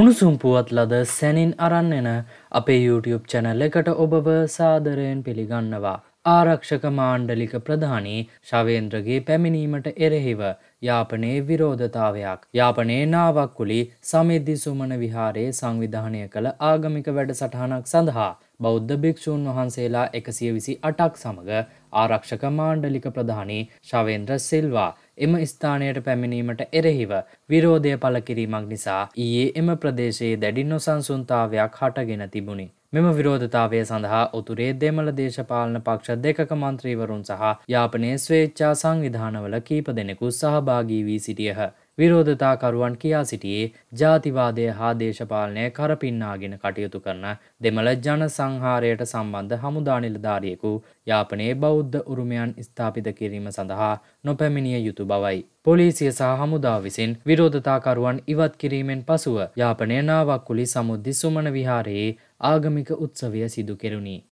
උණුසුම්පුවත් ලද සැනින් අරන් එන අපේ YouTube චැනල් එකට ඔබව සාදරයෙන් පිළිගන්නවා. ආරක්ෂක මාණ්ඩලික ප්‍රධානී ශවේන්ද්‍රගේ පැමිණීමට එරෙහිව යාපනයේ විරෝධතාවයක් යාපනයේ නාවක්කුලි සමිද්ධි සුමන විහාරයේ සංවිධානය කළ ආගමික වැඩසටහනක් සඳහා බෞද්ධ භික්‍ෂූන් වහන්සේලා එකසිය විසි අටක් සමඟ ආරක්ෂක මාණ්ඩලික ප්‍රධානී ශවේන්ද්‍ර සිල්වා එම ස්ථානයට පැමිණීමට එරෙහිව විරෝධය පළ කිරීමක් නිසා ඊයේ එම ප්‍රදේශයේ දැඩි නොසන්සුන්තාවයක් හටගෙන තිබ තිබුණි. මෙම විරෝධතාවය සඳහා උතුරේ දෙමළ දේශපාලන පක්ෂ දෙකක මන්ත්‍රීවරුන් සහ යාපනයේ ස්වේච්ඡා සංවිධානවල කීප දෙනෙකු සහභාගී වී සිටියහ. විරෝධතාකරුවන් කියා සිටියේ ජාතිවාදය හා දේශපාලනය කරපින්නාගෙන කටයුතු කරන දෙමළ ජන සංහාරයට සම්බන්ධ හමුදා නිලධාරියෙකු යාපනයේ බෞද්ධ උරුමයන් ස්ථාපිත කිරීම සඳහා නොපැමිණිය යුතු බවයි. පොලිසිය සහ හමුදා විසින් විරෝධතාකරුවන් ඉවත් කිරීමෙන් පසුව යාපනය නාවක්කුලි සමුද්දි සුමන විහාරයේ ආගමික උත්සවය සිදු කෙරුණි